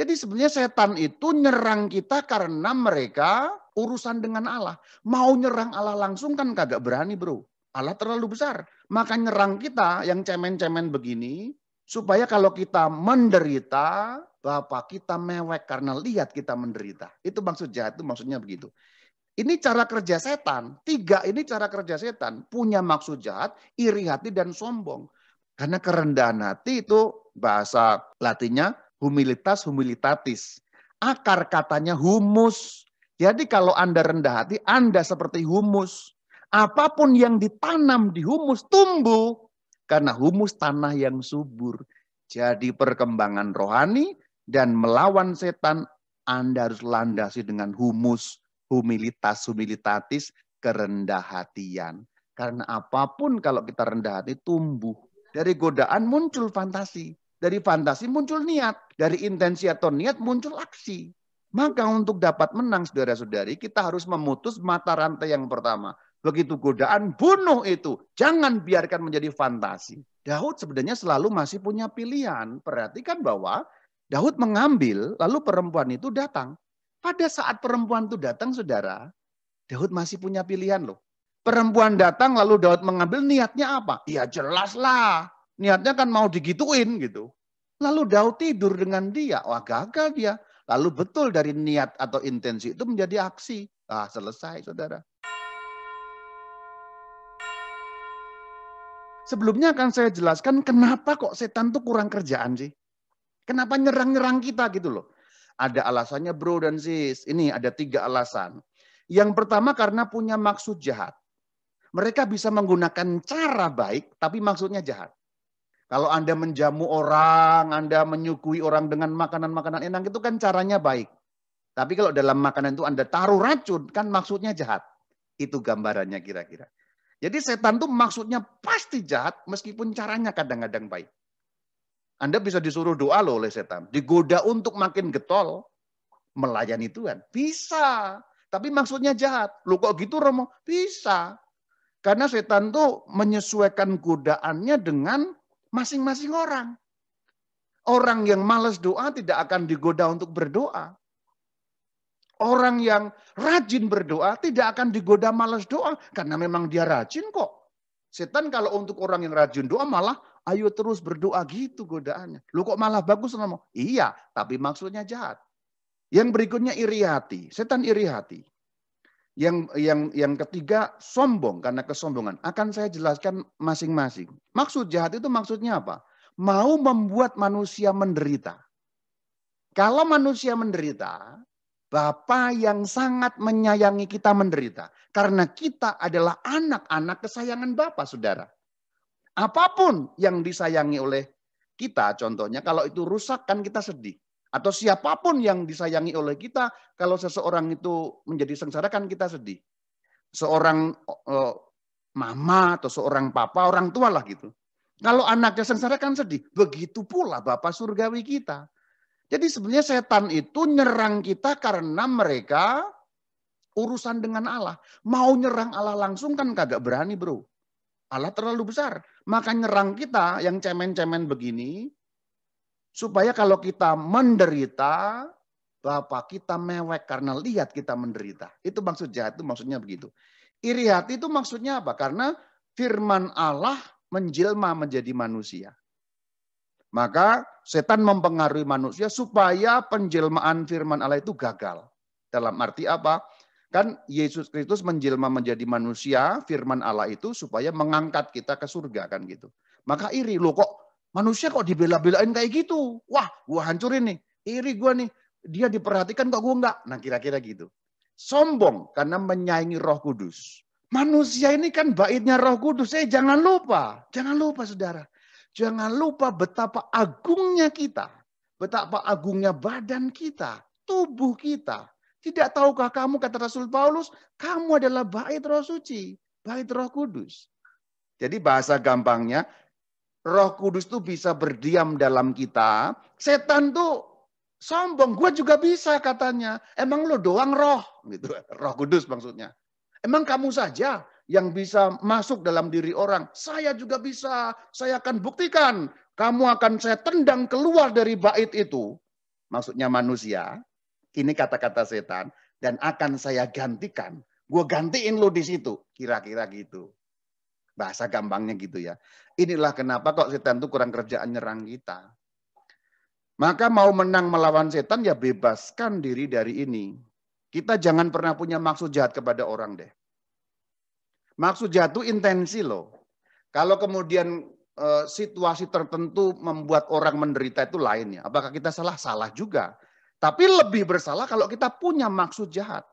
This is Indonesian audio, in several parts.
Jadi sebenarnya setan itu nyerang kita karena mereka urusan dengan Allah. Mau nyerang Allah langsung kan kagak berani bro. Allah terlalu besar. Maka nyerang kita yang cemen-cemen begini. Supaya kalau kita menderita, Bapak kita mewek karena lihat kita menderita. Itu maksud jahat, itu maksudnya begitu. Ini cara kerja setan. Tiga ini cara kerja setan. Punya maksud jahat, iri hati, dan sombong. Karena kerendahan hati itu bahasa latinnya Humilitas, humilitatis. Akar katanya humus. Jadi kalau Anda rendah hati, Anda seperti humus. Apapun yang ditanam di humus tumbuh. Karena humus tanah yang subur. Jadi perkembangan rohani dan melawan setan Anda harus landasi dengan humus, humilitas, humilitatis, kerendah hatian. Karena apapun kalau kita rendah hati tumbuh. Dari godaan muncul fantasi. Dari fantasi muncul niat, dari intensi atau niat muncul aksi. Maka untuk dapat menang saudara-saudari, kita harus memutus mata rantai yang pertama. Begitu godaan, bunuh itu. Jangan biarkan menjadi fantasi. Daud sebenarnya selalu masih punya pilihan. Perhatikan bahwa Daud mengambil, lalu perempuan itu datang. Pada saat perempuan itu datang, saudara, Daud masih punya pilihan loh. Perempuan datang lalu Daud mengambil niatnya apa? Ya jelaslah Niatnya kan mau digituin gitu. Lalu Daud tidur dengan dia. Wah gagal dia. Lalu betul dari niat atau intensi itu menjadi aksi. Ah selesai saudara. Sebelumnya akan saya jelaskan kenapa kok setan tuh kurang kerjaan sih. Kenapa nyerang-nyerang kita gitu loh. Ada alasannya bro dan sis. Ini ada tiga alasan. Yang pertama karena punya maksud jahat. Mereka bisa menggunakan cara baik tapi maksudnya jahat. Kalau Anda menjamu orang, Anda menyukui orang dengan makanan-makanan enak itu kan caranya baik. Tapi kalau dalam makanan itu Anda taruh racun, kan maksudnya jahat. Itu gambarannya kira-kira. Jadi setan itu maksudnya pasti jahat meskipun caranya kadang-kadang baik. Anda bisa disuruh doa loh oleh setan. Digoda untuk makin getol melayani Tuhan. Bisa. Tapi maksudnya jahat. Lu kok gitu Romo? Bisa. Karena setan itu menyesuaikan godaannya dengan masing-masing orang. Orang yang malas doa tidak akan digoda untuk berdoa. Orang yang rajin berdoa tidak akan digoda malas doa karena memang dia rajin kok. Setan kalau untuk orang yang rajin doa malah ayo terus berdoa gitu godaannya. Lu kok malah bagus ngomong? Iya, tapi maksudnya jahat. Yang berikutnya iri hati. Setan iri hati. Yang yang yang ketiga sombong karena kesombongan. Akan saya jelaskan masing-masing. Maksud jahat itu maksudnya apa? Mau membuat manusia menderita. Kalau manusia menderita, Bapa yang sangat menyayangi kita menderita. Karena kita adalah anak-anak kesayangan Bapa, saudara. Apapun yang disayangi oleh kita, contohnya kalau itu rusak kan kita sedih atau siapapun yang disayangi oleh kita, kalau seseorang itu menjadi sengsara kan kita sedih. Seorang uh, mama atau seorang papa, orang tua lah gitu. Kalau anaknya sengsara kan sedih. Begitu pula Bapak Surgawi kita. Jadi sebenarnya setan itu nyerang kita karena mereka urusan dengan Allah. Mau nyerang Allah langsung kan kagak berani bro. Allah terlalu besar. Maka nyerang kita yang cemen-cemen begini, Supaya kalau kita menderita, Bapak kita mewek karena lihat kita menderita. Itu maksud jahat, itu maksudnya begitu. Iri hati itu maksudnya apa? Karena firman Allah menjelma menjadi manusia. Maka setan mempengaruhi manusia supaya penjelmaan firman Allah itu gagal. Dalam arti apa? Kan Yesus Kristus menjelma menjadi manusia, firman Allah itu supaya mengangkat kita ke surga kan gitu. Maka iri, lo kok Manusia kok dibela-belain kayak gitu. Wah, gua hancurin nih. Iri gua nih. Dia diperhatikan kok gua enggak. Nah, kira-kira gitu. Sombong karena menyaingi Roh Kudus. Manusia ini kan baitnya Roh Kudus. Eh, jangan lupa. Jangan lupa, Saudara. Jangan lupa betapa agungnya kita. Betapa agungnya badan kita, tubuh kita. Tidak tahukah kamu, kata Rasul Paulus, kamu adalah bait roh suci, bait roh kudus. Jadi bahasa gampangnya, Roh Kudus tuh bisa berdiam dalam kita. Setan tuh sombong, gue juga bisa katanya. Emang lo doang roh, gitu. Roh Kudus maksudnya. Emang kamu saja yang bisa masuk dalam diri orang. Saya juga bisa. Saya akan buktikan. Kamu akan saya tendang keluar dari bait itu. Maksudnya manusia. Ini kata-kata setan. Dan akan saya gantikan. Gue gantiin lo di situ. Kira-kira gitu. Bahasa gampangnya gitu ya. Inilah kenapa kok setan itu kurang kerjaan nyerang kita. Maka mau menang melawan setan ya bebaskan diri dari ini. Kita jangan pernah punya maksud jahat kepada orang deh. Maksud jahat itu intensi loh. Kalau kemudian e, situasi tertentu membuat orang menderita itu lainnya. Apakah kita salah? Salah juga. Tapi lebih bersalah kalau kita punya maksud jahat.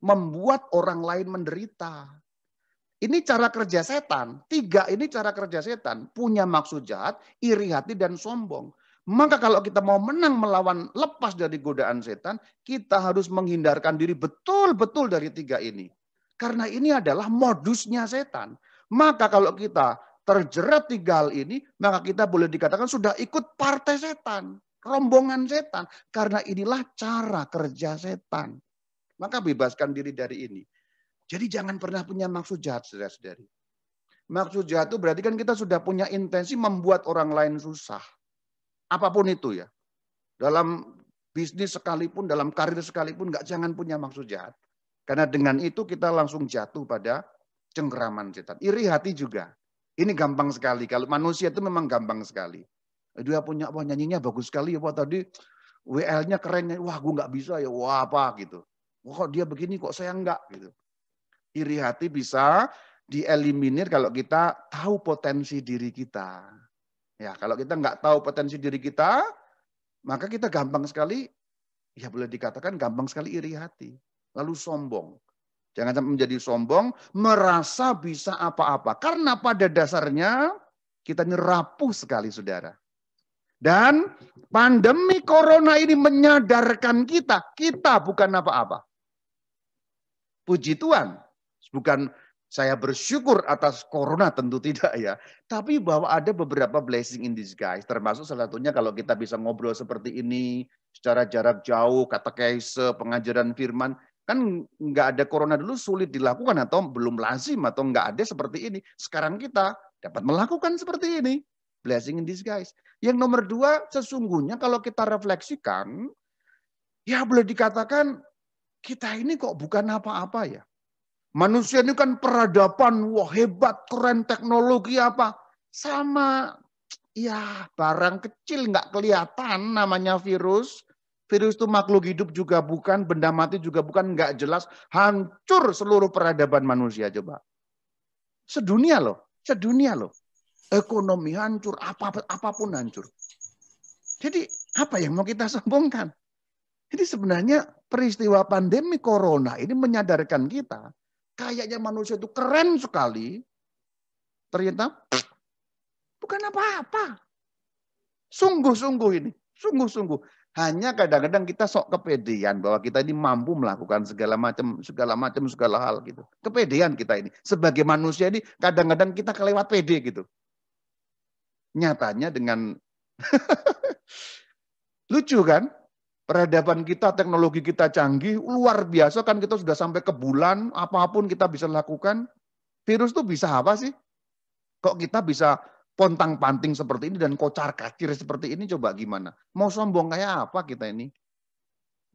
Membuat orang lain menderita. Ini cara kerja setan. Tiga ini cara kerja setan. Punya maksud jahat, iri hati, dan sombong. Maka kalau kita mau menang melawan lepas dari godaan setan, kita harus menghindarkan diri betul-betul dari tiga ini. Karena ini adalah modusnya setan. Maka kalau kita terjerat tiga hal ini, maka kita boleh dikatakan sudah ikut partai setan, rombongan setan. Karena inilah cara kerja setan. Maka bebaskan diri dari ini. Jadi jangan pernah punya maksud jahat, saudara-saudari. Maksud jahat itu berarti kan kita sudah punya intensi membuat orang lain susah. Apapun itu ya. Dalam bisnis sekalipun, dalam karir sekalipun, nggak jangan punya maksud jahat. Karena dengan itu kita langsung jatuh pada cengkeraman setan. Iri hati juga. Ini gampang sekali. Kalau manusia itu memang gampang sekali. Dia punya, wah nyanyinya bagus sekali. ya. Wah tadi WL-nya keren. Wah gue nggak bisa ya. Wah apa gitu. Wah kok dia begini kok saya nggak gitu iri hati bisa dieliminir kalau kita tahu potensi diri kita. Ya, kalau kita nggak tahu potensi diri kita, maka kita gampang sekali, ya boleh dikatakan gampang sekali iri hati. Lalu sombong. Jangan sampai menjadi sombong, merasa bisa apa-apa. Karena pada dasarnya kita ini rapuh sekali saudara. Dan pandemi corona ini menyadarkan kita, kita bukan apa-apa. Puji Tuhan, Bukan saya bersyukur atas corona tentu tidak ya. Tapi bahwa ada beberapa blessing in disguise. Termasuk salah satunya kalau kita bisa ngobrol seperti ini. Secara jarak jauh, kata kaise, pengajaran firman. Kan nggak ada corona dulu sulit dilakukan atau belum lazim atau nggak ada seperti ini. Sekarang kita dapat melakukan seperti ini. Blessing in disguise. Yang nomor dua, sesungguhnya kalau kita refleksikan, ya boleh dikatakan kita ini kok bukan apa-apa ya Manusia ini kan peradaban, wah hebat, keren teknologi apa. Sama, ya barang kecil nggak kelihatan namanya virus. Virus itu makhluk hidup juga bukan, benda mati juga bukan, nggak jelas. Hancur seluruh peradaban manusia coba. Sedunia loh, sedunia loh. Ekonomi hancur, apa apapun hancur. Jadi apa yang mau kita sombongkan? Jadi sebenarnya peristiwa pandemi corona ini menyadarkan kita kayaknya manusia itu keren sekali, ternyata bukan apa-apa. Sungguh-sungguh ini, sungguh-sungguh. Hanya kadang-kadang kita sok kepedean bahwa kita ini mampu melakukan segala macam, segala macam, segala hal gitu. Kepedean kita ini. Sebagai manusia ini kadang-kadang kita kelewat pede gitu. Nyatanya dengan lucu kan? peradaban kita, teknologi kita canggih, luar biasa kan kita sudah sampai ke bulan, apapun kita bisa lakukan. Virus itu bisa apa sih? Kok kita bisa pontang panting seperti ini dan kocar kacir seperti ini coba gimana? Mau sombong kayak apa kita ini?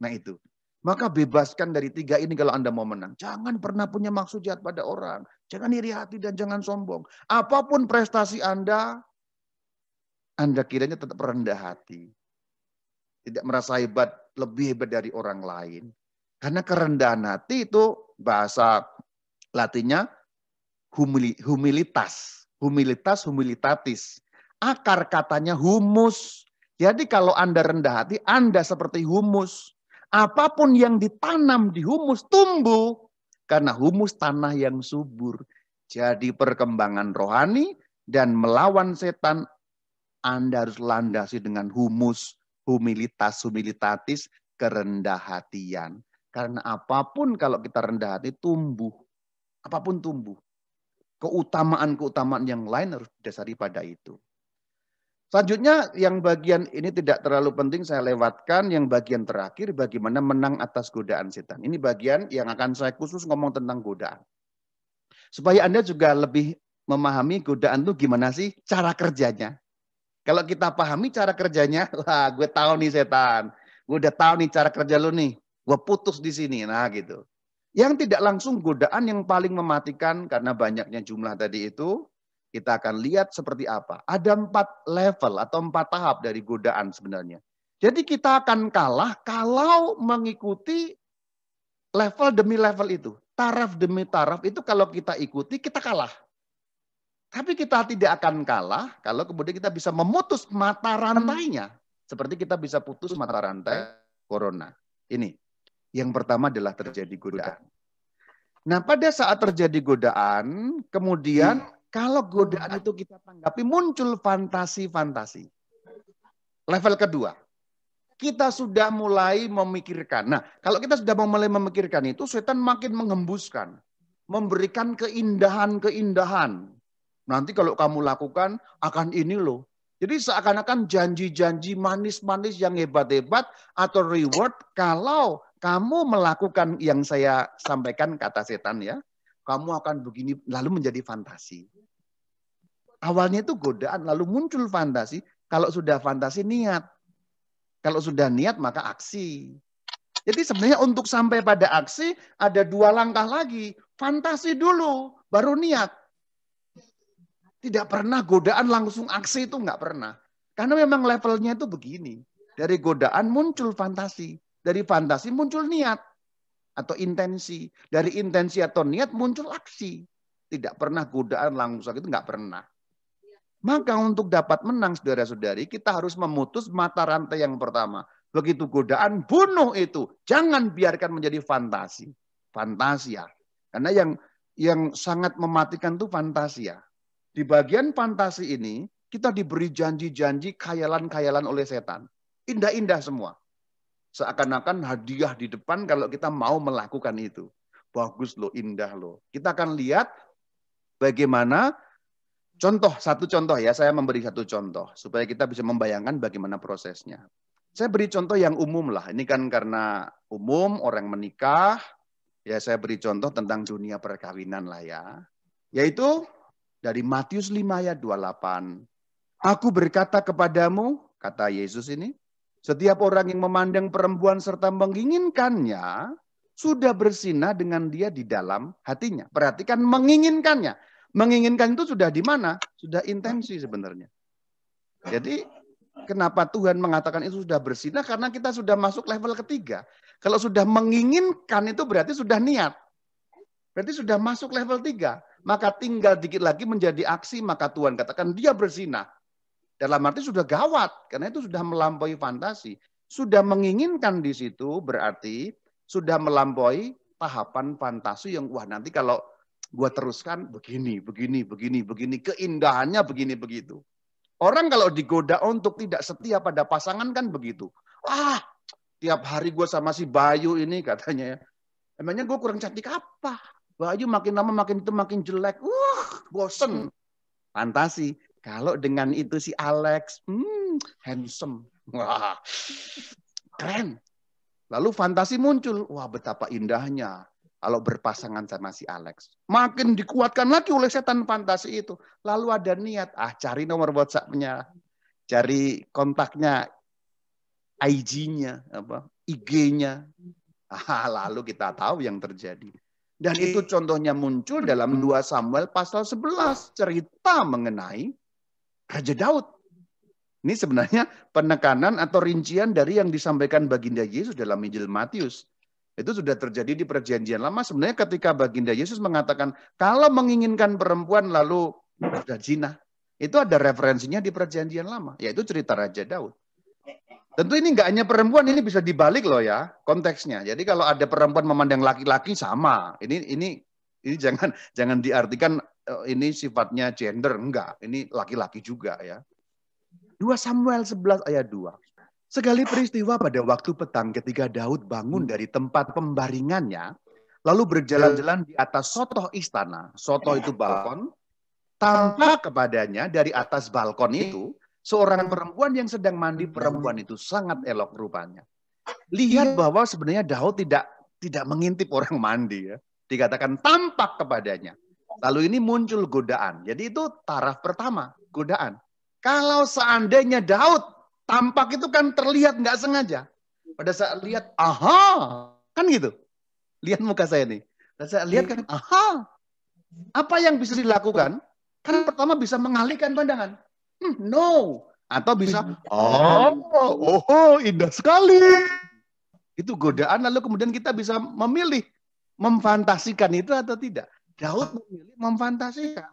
Nah itu. Maka bebaskan dari tiga ini kalau Anda mau menang. Jangan pernah punya maksud jahat pada orang. Jangan iri hati dan jangan sombong. Apapun prestasi Anda, Anda kiranya tetap rendah hati tidak merasa hebat, lebih hebat dari orang lain. Karena kerendahan hati itu bahasa latinnya humili, humilitas. Humilitas, humilitatis. Akar katanya humus. Jadi kalau Anda rendah hati, Anda seperti humus. Apapun yang ditanam di humus tumbuh. Karena humus tanah yang subur. Jadi perkembangan rohani dan melawan setan, Anda harus landasi dengan humus humilitas, humilitatis, kerendah hatian. Karena apapun kalau kita rendah hati tumbuh. Apapun tumbuh. Keutamaan-keutamaan yang lain harus didasari pada itu. Selanjutnya yang bagian ini tidak terlalu penting saya lewatkan. Yang bagian terakhir bagaimana menang atas godaan setan. Ini bagian yang akan saya khusus ngomong tentang godaan. Supaya Anda juga lebih memahami godaan itu gimana sih cara kerjanya. Kalau kita pahami cara kerjanya, lah gue tahu nih setan. Gue udah tahu nih cara kerja lu nih. Gue putus di sini. Nah gitu. Yang tidak langsung godaan yang paling mematikan karena banyaknya jumlah tadi itu. Kita akan lihat seperti apa. Ada empat level atau empat tahap dari godaan sebenarnya. Jadi kita akan kalah kalau mengikuti level demi level itu. Taraf demi taraf itu kalau kita ikuti kita kalah. Tapi kita tidak akan kalah kalau kemudian kita bisa memutus mata rantainya. Seperti kita bisa putus mata rantai corona. Ini. Yang pertama adalah terjadi godaan. Nah pada saat terjadi godaan, kemudian hmm. kalau godaan itu kita tanggapi muncul fantasi-fantasi. Level kedua, kita sudah mulai memikirkan. Nah, kalau kita sudah mulai memikirkan itu, setan makin mengembuskan, memberikan keindahan-keindahan. Nanti kalau kamu lakukan akan ini loh. Jadi seakan-akan janji-janji manis-manis yang hebat-hebat atau reward kalau kamu melakukan yang saya sampaikan kata setan ya. Kamu akan begini lalu menjadi fantasi. Awalnya itu godaan lalu muncul fantasi. Kalau sudah fantasi niat. Kalau sudah niat maka aksi. Jadi sebenarnya untuk sampai pada aksi ada dua langkah lagi. Fantasi dulu baru niat. Tidak pernah godaan langsung aksi itu nggak pernah. Karena memang levelnya itu begini. Dari godaan muncul fantasi. Dari fantasi muncul niat atau intensi. Dari intensi atau niat muncul aksi. Tidak pernah godaan langsung itu nggak pernah. Maka untuk dapat menang saudara-saudari kita harus memutus mata rantai yang pertama. Begitu godaan bunuh itu. Jangan biarkan menjadi fantasi. Fantasia. Karena yang yang sangat mematikan itu fantasia. Di bagian fantasi ini, kita diberi janji-janji khayalan-khayalan oleh setan. Indah-indah semua. Seakan-akan hadiah di depan kalau kita mau melakukan itu. Bagus loh, indah loh. Kita akan lihat bagaimana contoh, satu contoh ya, saya memberi satu contoh. Supaya kita bisa membayangkan bagaimana prosesnya. Saya beri contoh yang umum lah. Ini kan karena umum, orang menikah. Ya saya beri contoh tentang dunia perkawinan lah ya. Yaitu dari Matius 5 ayat 28. Aku berkata kepadamu, kata Yesus ini, setiap orang yang memandang perempuan serta menginginkannya, sudah bersina dengan dia di dalam hatinya. Perhatikan menginginkannya. Menginginkan itu sudah di mana? Sudah intensi sebenarnya. Jadi kenapa Tuhan mengatakan itu sudah bersinah? Karena kita sudah masuk level ketiga. Kalau sudah menginginkan itu berarti sudah niat. Berarti sudah masuk level tiga maka tinggal dikit lagi menjadi aksi, maka Tuhan katakan dia berzina. Dalam arti sudah gawat, karena itu sudah melampaui fantasi. Sudah menginginkan di situ berarti sudah melampaui tahapan fantasi yang wah nanti kalau gua teruskan begini, begini, begini, begini, keindahannya begini begitu. Orang kalau digoda untuk tidak setia pada pasangan kan begitu. Wah, tiap hari gue sama si Bayu ini katanya ya. Emangnya gue kurang cantik apa? Baju makin lama makin itu makin jelek. Wah, bosen. Hmm. Fantasi. Kalau dengan itu si Alex, hmm, handsome. Wah, keren. Lalu fantasi muncul. Wah, betapa indahnya kalau berpasangan sama si Alex. Makin dikuatkan lagi oleh setan fantasi itu. Lalu ada niat, ah cari nomor WhatsApp-nya, cari kontaknya, IG-nya, apa, IG-nya. Ah, lalu kita tahu yang terjadi. Dan itu contohnya muncul dalam 2 hmm. Samuel pasal 11. Cerita mengenai Raja Daud. Ini sebenarnya penekanan atau rincian dari yang disampaikan baginda Yesus dalam Injil Matius. Itu sudah terjadi di perjanjian lama. Sebenarnya ketika baginda Yesus mengatakan, kalau menginginkan perempuan lalu sudah zina. Itu ada referensinya di perjanjian lama, yaitu cerita Raja Daud. Tentu ini nggak hanya perempuan, ini bisa dibalik loh ya konteksnya. Jadi kalau ada perempuan memandang laki-laki sama. Ini ini ini jangan jangan diartikan eh, ini sifatnya gender enggak. Ini laki-laki juga ya. 2 Samuel 11 ayat 2. Sekali peristiwa pada waktu petang ketika Daud bangun dari tempat pembaringannya, lalu berjalan-jalan di atas sotoh istana. Sotoh itu balkon. Tampak kepadanya dari atas balkon itu Seorang perempuan yang sedang mandi hmm. perempuan itu sangat elok rupanya. Lihat iya. bahwa sebenarnya Daud tidak tidak mengintip orang mandi ya. Dikatakan tampak kepadanya. Lalu ini muncul godaan. Jadi itu taraf pertama, godaan. Kalau seandainya Daud tampak itu kan terlihat nggak sengaja. Pada saat lihat, aha, kan gitu. Lihat muka saya ini. Pada saat lihat kan, iya. aha, apa yang bisa dilakukan? Kan pertama bisa mengalihkan pandangan. Hmm, no. Atau bisa, oh, oh, oh indah sekali. Itu godaan lalu kemudian kita bisa memilih memfantasikan itu atau tidak. Daud memilih memfantasikan.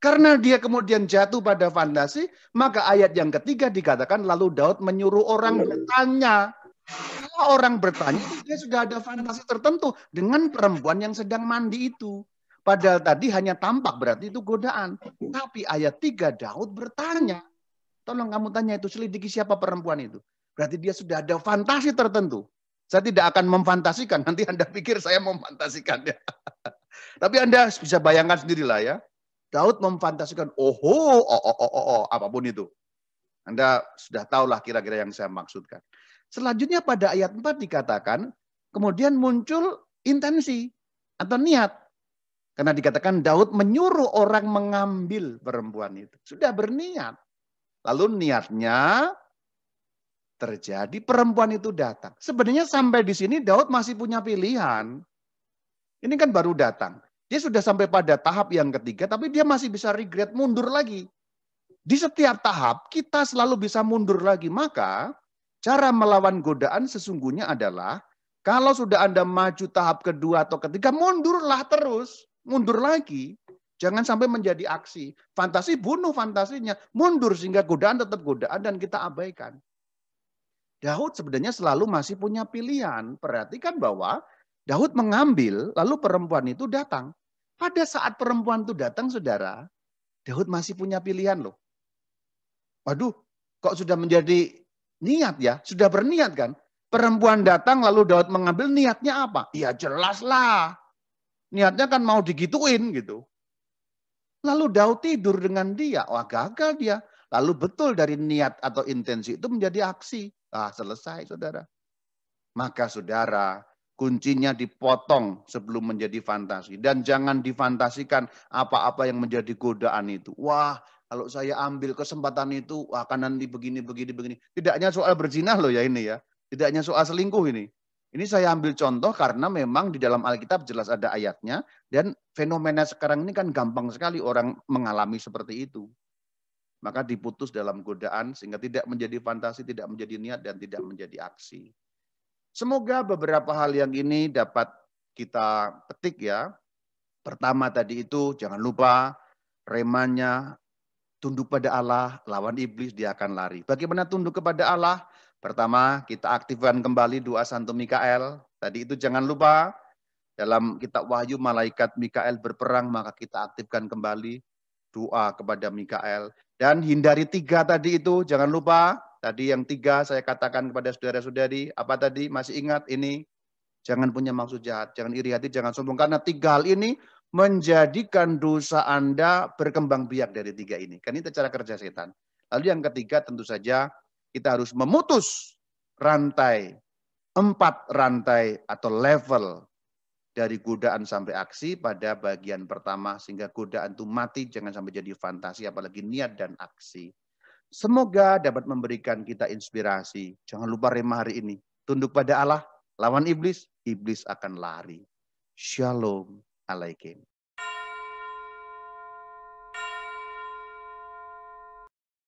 Karena dia kemudian jatuh pada fantasi, maka ayat yang ketiga dikatakan lalu Daud menyuruh orang bertanya. Kalau orang bertanya, dia sudah ada fantasi tertentu dengan perempuan yang sedang mandi itu. Padahal tadi hanya tampak berarti itu godaan. Tapi ayat 3 Daud bertanya. Tolong kamu tanya itu selidiki siapa perempuan itu. Berarti dia sudah ada fantasi tertentu. Saya tidak akan memfantasikan. Nanti Anda pikir saya memfantasikannya. Tapi Anda bisa bayangkan sendirilah ya. Daud memfantasikan, oho, oh, oh, oh, oh, oh, oh, apapun itu. Anda sudah tahulah kira-kira yang saya maksudkan. Selanjutnya pada ayat 4 dikatakan, kemudian muncul intensi atau niat. Karena dikatakan Daud menyuruh orang mengambil perempuan itu. Sudah berniat. Lalu niatnya terjadi perempuan itu datang. Sebenarnya sampai di sini Daud masih punya pilihan. Ini kan baru datang. Dia sudah sampai pada tahap yang ketiga tapi dia masih bisa regret mundur lagi. Di setiap tahap kita selalu bisa mundur lagi. Maka cara melawan godaan sesungguhnya adalah kalau sudah Anda maju tahap kedua atau ketiga, mundurlah terus mundur lagi. Jangan sampai menjadi aksi. Fantasi bunuh fantasinya, mundur sehingga godaan tetap godaan dan kita abaikan. Daud sebenarnya selalu masih punya pilihan. Perhatikan bahwa Daud mengambil, lalu perempuan itu datang. Pada saat perempuan itu datang, saudara, Daud masih punya pilihan loh. Waduh, kok sudah menjadi niat ya? Sudah berniat kan? Perempuan datang lalu Daud mengambil niatnya apa? Ya jelaslah. Niatnya kan mau digituin gitu. Lalu Daud tidur dengan dia. Wah gagal dia. Lalu betul dari niat atau intensi itu menjadi aksi. Ah selesai saudara. Maka saudara kuncinya dipotong sebelum menjadi fantasi. Dan jangan difantasikan apa-apa yang menjadi godaan itu. Wah kalau saya ambil kesempatan itu wah akan nanti begini, begini, begini. tidaknya soal berzinah loh ya ini ya. tidaknya soal selingkuh ini. Ini saya ambil contoh karena memang di dalam Alkitab jelas ada ayatnya dan fenomena sekarang ini kan gampang sekali orang mengalami seperti itu. Maka diputus dalam godaan sehingga tidak menjadi fantasi, tidak menjadi niat dan tidak menjadi aksi. Semoga beberapa hal yang ini dapat kita petik ya. Pertama tadi itu jangan lupa remanya tunduk pada Allah, lawan iblis dia akan lari. Bagaimana tunduk kepada Allah? Pertama, kita aktifkan kembali doa Santo Mikael. Tadi itu jangan lupa dalam kitab Wahyu malaikat Mikael berperang maka kita aktifkan kembali doa kepada Mikael dan hindari tiga tadi itu jangan lupa tadi yang tiga saya katakan kepada saudara-saudari apa tadi masih ingat ini jangan punya maksud jahat jangan iri hati jangan sombong karena tiga hal ini menjadikan dosa Anda berkembang biak dari tiga ini kan ini cara kerja setan lalu yang ketiga tentu saja kita harus memutus rantai, empat rantai atau level dari godaan sampai aksi pada bagian pertama sehingga godaan itu mati jangan sampai jadi fantasi apalagi niat dan aksi. Semoga dapat memberikan kita inspirasi. Jangan lupa remah hari ini. Tunduk pada Allah, lawan iblis, iblis akan lari. Shalom alaikum.